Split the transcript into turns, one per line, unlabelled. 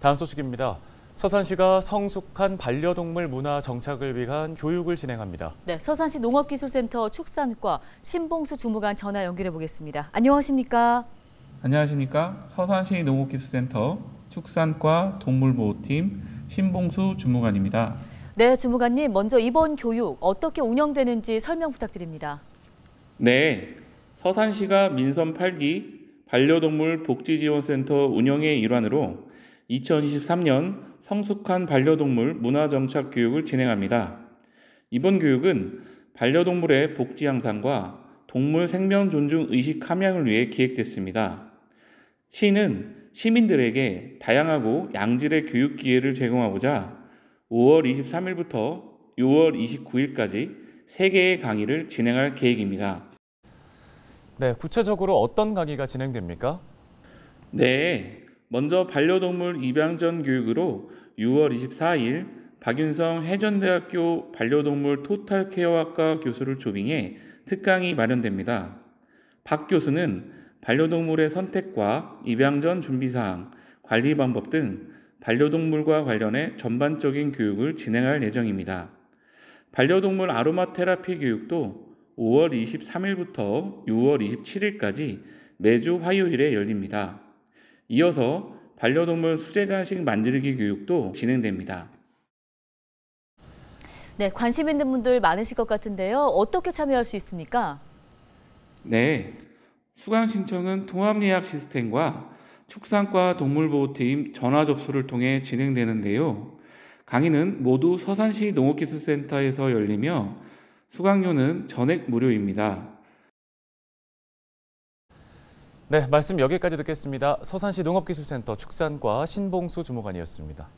다음 소식입니다. 서산시가 성숙한 반려동물 문화 정착을 위한 교육을 진행합니다.
네, 서산시 농업기술센터 축산과 신봉수 주무관 전화 연결해 보겠습니다. 안녕하십니까?
안녕하십니까? 서산시 농업기술센터 축산과 동물보호팀 신봉수 주무관입니다.
네, 주무관님 먼저 이번 교육 어떻게 운영되는지 설명 부탁드립니다.
네, 서산시가 민선 8기 반려동물 복지지원센터 운영의 일환으로 2023년 성숙한 반려동물 문화정착 교육을 진행합니다. 이번 교육은 반려동물의 복지 향상과 동물 생명 존중 의식 함양을 위해 기획됐습니다. 시는 시민들에게 다양하고 양질의 교육 기회를 제공하고자 5월 23일부터 6월 29일까지 3개의 강의를 진행할 계획입니다. 네, 구체적으로 어떤 강의가 진행됩니까? 네, 먼저 반려동물 입양 전 교육으로 6월 24일 박윤성 해전대학교 반려동물 토탈케어학과 교수를 초빙해 특강이 마련됩니다. 박 교수는 반려동물의 선택과 입양 전 준비사항, 관리 방법 등 반려동물과 관련해 전반적인 교육을 진행할 예정입니다. 반려동물 아로마 테라피 교육도 5월 23일부터 6월 27일까지 매주 화요일에 열립니다. 이어서 반려동물 수제 간식 만들기 교육도 진행됩니다.
네, 관심 있는 분들 많으실 것 같은데요. 어떻게 참여할 수 있습니까?
네, 수강 신청은 통합 예약 시스템과 축산과 동물보호팀 전화 접수를 통해 진행되는데요. 강의는 모두 서산시 농업기술센터에서 열리며 수강료는 전액 무료입니다. 네, 말씀 여기까지 듣겠습니다. 서산시 농업기술센터 축산과 신봉수 주무관이었습니다.